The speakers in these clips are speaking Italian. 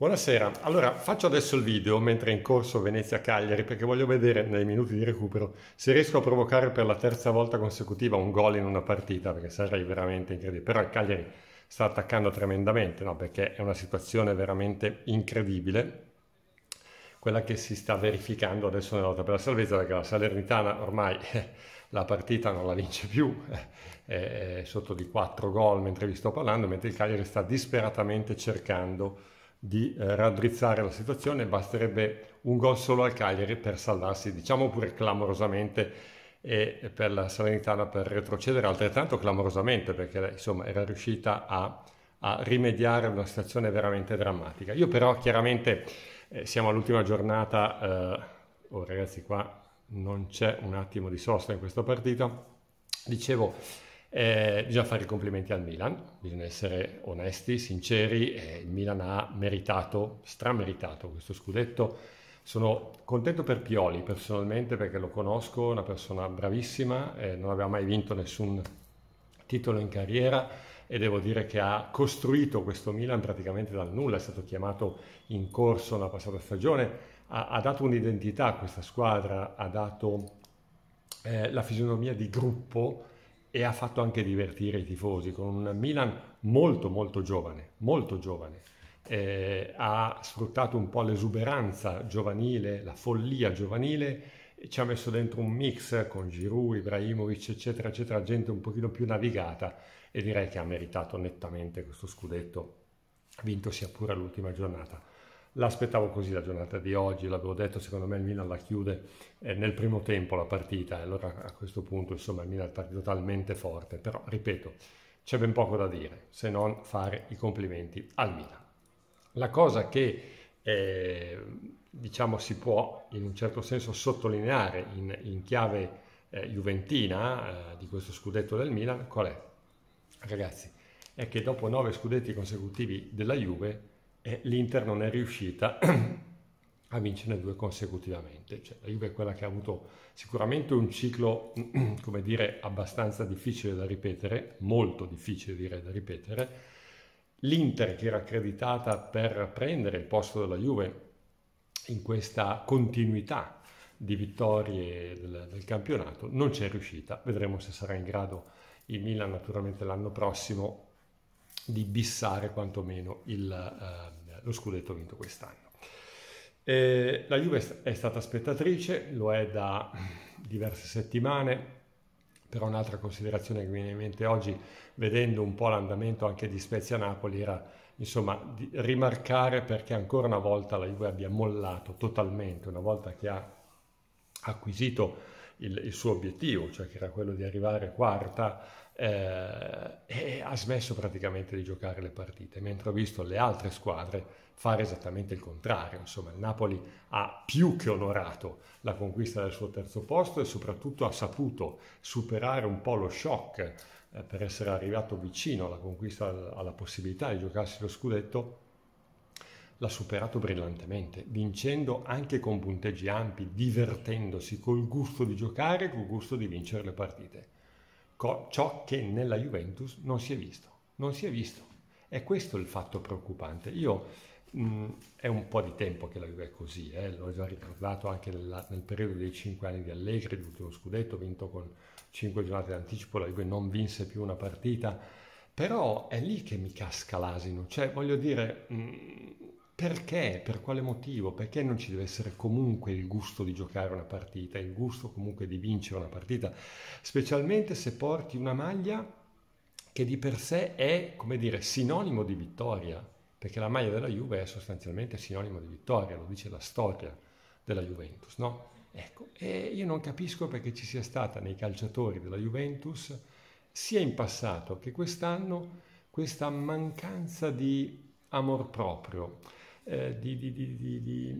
Buonasera, allora faccio adesso il video mentre è in corso Venezia-Cagliari perché voglio vedere nei minuti di recupero se riesco a provocare per la terza volta consecutiva un gol in una partita perché sarei veramente incredibile, però il Cagliari sta attaccando tremendamente no? perché è una situazione veramente incredibile quella che si sta verificando adesso nella lotta per la salvezza perché la Salernitana ormai la partita non la vince più, è sotto di 4 gol mentre vi sto parlando, mentre il Cagliari sta disperatamente cercando di eh, raddrizzare la situazione, basterebbe un gol solo al Cagliari per salvarsi, diciamo pure clamorosamente, e per la Salernitana per retrocedere altrettanto clamorosamente perché insomma era riuscita a, a rimediare una situazione veramente drammatica. Io però chiaramente eh, siamo all'ultima giornata, eh, oh ragazzi qua non c'è un attimo di sosta in questa partita, dicevo eh, bisogna fare i complimenti al Milan, bisogna essere onesti, sinceri, eh, il Milan ha meritato, strameritato questo scudetto. Sono contento per Pioli personalmente perché lo conosco, una persona bravissima, eh, non aveva mai vinto nessun titolo in carriera e devo dire che ha costruito questo Milan praticamente dal nulla, è stato chiamato in corso nella passata stagione, ha, ha dato un'identità a questa squadra, ha dato eh, la fisionomia di gruppo e ha fatto anche divertire i tifosi con un Milan molto molto giovane, molto giovane. Eh, ha sfruttato un po' l'esuberanza giovanile, la follia giovanile, ci ha messo dentro un mix con Giroud, Ibrahimovic, eccetera, eccetera, gente un pochino più navigata e direi che ha meritato nettamente questo scudetto, vinto sia pure all'ultima giornata. L'aspettavo così la giornata di oggi, l'avevo detto, secondo me il Milan la chiude eh, nel primo tempo la partita, allora a questo punto insomma il Milan è partito talmente forte, però ripeto, c'è ben poco da dire se non fare i complimenti al Milan. La cosa che eh, diciamo si può in un certo senso sottolineare in, in chiave eh, juventina eh, di questo scudetto del Milan, qual è? Ragazzi, è che dopo nove scudetti consecutivi della Juve e l'Inter non è riuscita a vincere due consecutivamente. Cioè, la Juve è quella che ha avuto sicuramente un ciclo, come dire, abbastanza difficile da ripetere, molto difficile direi da ripetere. L'Inter che era accreditata per prendere il posto della Juve in questa continuità di vittorie del, del campionato non c'è riuscita. Vedremo se sarà in grado il Milan naturalmente l'anno prossimo di bissare quantomeno il, eh, lo scudetto vinto quest'anno. Eh, la Juve è stata spettatrice, lo è da diverse settimane, però un'altra considerazione che mi viene in mente oggi, vedendo un po' l'andamento anche di Spezia Napoli, era insomma rimarcare perché ancora una volta la Juve abbia mollato totalmente, una volta che ha acquisito il, il, suo obiettivo, cioè che era quello di arrivare quarta, eh, e ha smesso praticamente di giocare le partite, mentre ho visto le altre squadre fare esattamente il contrario. Insomma, il Napoli ha più che onorato la conquista del suo terzo posto e soprattutto ha saputo superare un po' lo shock eh, per essere arrivato vicino alla conquista, alla possibilità di giocarsi lo scudetto l'ha superato brillantemente, vincendo anche con punteggi ampi, divertendosi col gusto di giocare col gusto di vincere le partite. Co- ciò che nella Juventus non si è visto, non si è visto. E questo è il fatto preoccupante. Io mh, mm, è un po' di tempo che la Juve è così, eh, l'ho già ricordato anche nella, nel periodo dei 5 anni di Allegri, l'ultimo scudetto vinto con 5 giornate d'anticipo, la Juve non vinse più una partita. Però è lì che mi casca l'asino, cioè voglio dire, mm, perché, per quale motivo, perché non ci deve essere comunque il gusto di giocare una partita, il gusto comunque di vincere una partita, specialmente se porti una maglia che di per sé è, come dire, sinonimo di vittoria, perché la maglia della Juve è sostanzialmente sinonimo di vittoria, lo dice la storia della Juventus, no? Ecco, e io non capisco perché ci sia stata nei calciatori della Juventus, sia in passato che quest'anno, questa mancanza di amor proprio eh, di, di, di,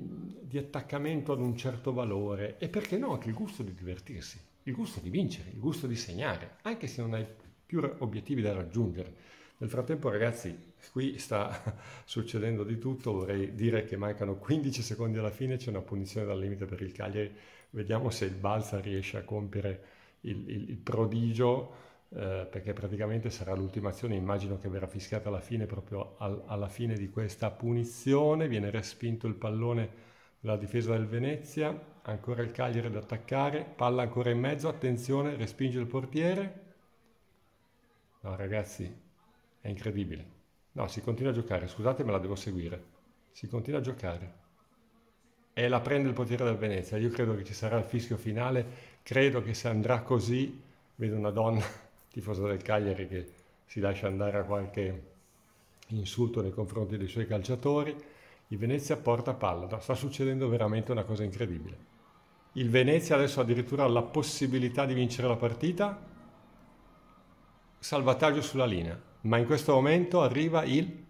di, attaccamento ad un certo valore e perché no anche il gusto di divertirsi, il gusto di vincere, il gusto di segnare, anche se non hai più obiettivi da raggiungere. Nel frattempo ragazzi, qui sta succedendo di tutto, vorrei dire che mancano 15 secondi alla fine, c'è una punizione dal limite per il Cagliari, vediamo se il Balsa riesce a compiere il, il, il prodigio eh, perché praticamente sarà l'ultima azione, immagino che verrà fischiata alla fine, proprio al, alla fine di questa punizione, viene respinto il pallone dalla difesa del Venezia, ancora il Cagliari ad attaccare, palla ancora in mezzo, attenzione, respinge il portiere. No ragazzi, è incredibile. No, si continua a giocare, scusate me la devo seguire. Si continua a giocare. E la prende il portiere del Venezia. Io credo che ci sarà il fischio finale, credo che se andrà così, vedo una donna tifoso del Cagliari che si lascia andare a qualche insulto nei confronti dei suoi calciatori. Il Venezia porta palla, sta succedendo veramente una cosa incredibile. Il Venezia adesso addirittura ha la possibilità di vincere la partita, salvataggio sulla linea, ma in questo momento arriva il...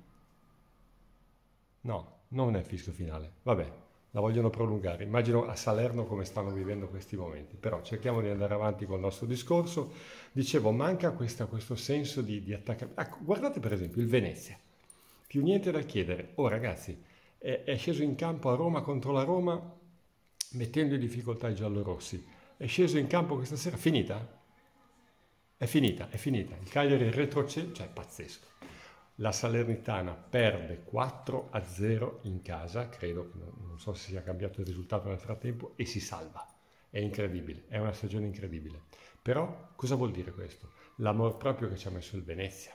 No, non è fischio finale, vabbè, la vogliono prolungare. Immagino a Salerno come stanno vivendo questi momenti, però cerchiamo di andare avanti col nostro discorso. Dicevo, manca questa, questo senso di, di attaccamento. Ecco, guardate per esempio il Venezia, più niente da chiedere. Oh ragazzi, è, è sceso in campo a Roma contro la Roma mettendo in difficoltà i giallorossi. È sceso in campo questa sera, finita? È finita, è finita. Il Cagliari retrocede, cioè è pazzesco. La Salernitana perde 4 a 0 in casa, credo, non so se sia cambiato il risultato nel frattempo, e si salva. È incredibile, è una stagione incredibile. Però cosa vuol dire questo? L'amor proprio che ci ha messo il Venezia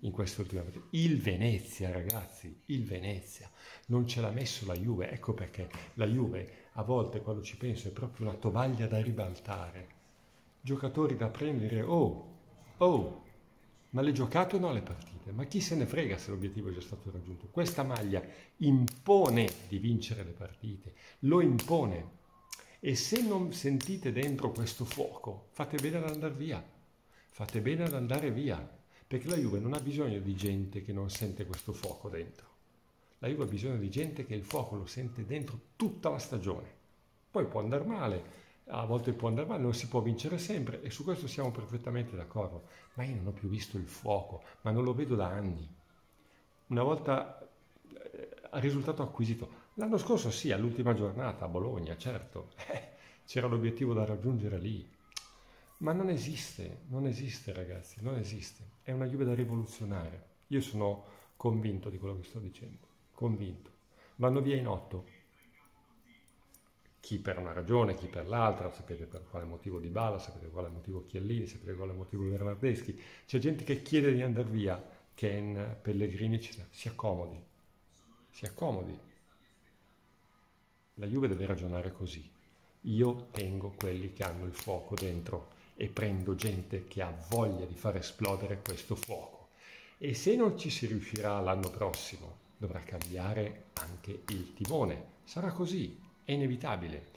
in quest'ultima partita. Il Venezia, ragazzi, il Venezia. Non ce l'ha messo la Juve, ecco perché la Juve a volte quando ci penso è proprio una tovaglia da ribaltare. Giocatori da prendere, oh, oh, ma le giocate o no le partite? Ma chi se ne frega se l'obiettivo è già stato raggiunto? Questa maglia impone di vincere le partite, lo impone. E se non sentite dentro questo fuoco, fate bene ad andare via. Fate bene ad andare via, perché la Juve non ha bisogno di gente che non sente questo fuoco dentro. La Juve ha bisogno di gente che il fuoco lo sente dentro tutta la stagione. Poi può andare male, a volte può andare male, non si può vincere sempre e su questo siamo perfettamente d'accordo. Ma io non ho più visto il fuoco, ma non lo vedo da anni. Una volta eh, risultato acquisito. L'anno scorso sì, all'ultima giornata a Bologna, certo, eh, c'era l'obiettivo da raggiungere lì. Ma non esiste, non esiste ragazzi, non esiste. È una Juve da rivoluzionare. Io sono convinto di quello che sto dicendo, convinto. Vanno via in otto, chi per una ragione, chi per l'altra, sapete per quale motivo Di Bala, sapete per quale motivo Chiellini, sapete per quale motivo Bernardeschi, c'è gente che chiede di andare via, Ken, Pellegrini, eccetera, si accomodi, si accomodi. La Juve deve ragionare così, io tengo quelli che hanno il fuoco dentro e prendo gente che ha voglia di far esplodere questo fuoco. E se non ci si riuscirà l'anno prossimo, dovrà cambiare anche il timone, sarà così, è inevitabile,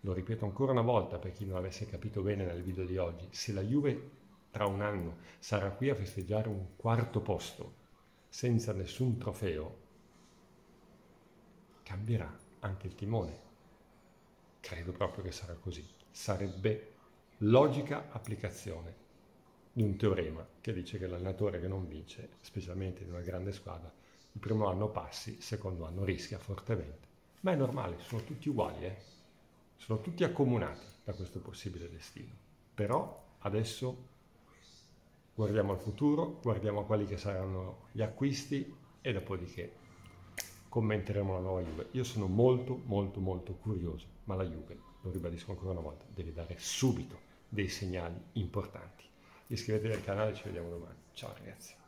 lo ripeto ancora una volta per chi non avesse capito bene nel video di oggi, se la Juve tra un anno sarà qui a festeggiare un quarto posto senza nessun trofeo, cambierà anche il timone. Credo proprio che sarà così. Sarebbe logica applicazione di un teorema che dice che l'allenatore che non vince, specialmente in una grande squadra, il primo anno passi, il secondo anno rischia fortemente. Ma è normale, sono tutti uguali, eh? sono tutti accomunati da questo possibile destino. Però adesso guardiamo al futuro, guardiamo a quali che saranno gli acquisti e dopodiché commenteremo la nuova Juve. Io sono molto molto molto curioso, ma la Juve, lo ribadisco ancora una volta, deve dare subito dei segnali importanti. Iscrivetevi al canale, ci vediamo domani. Ciao ragazzi.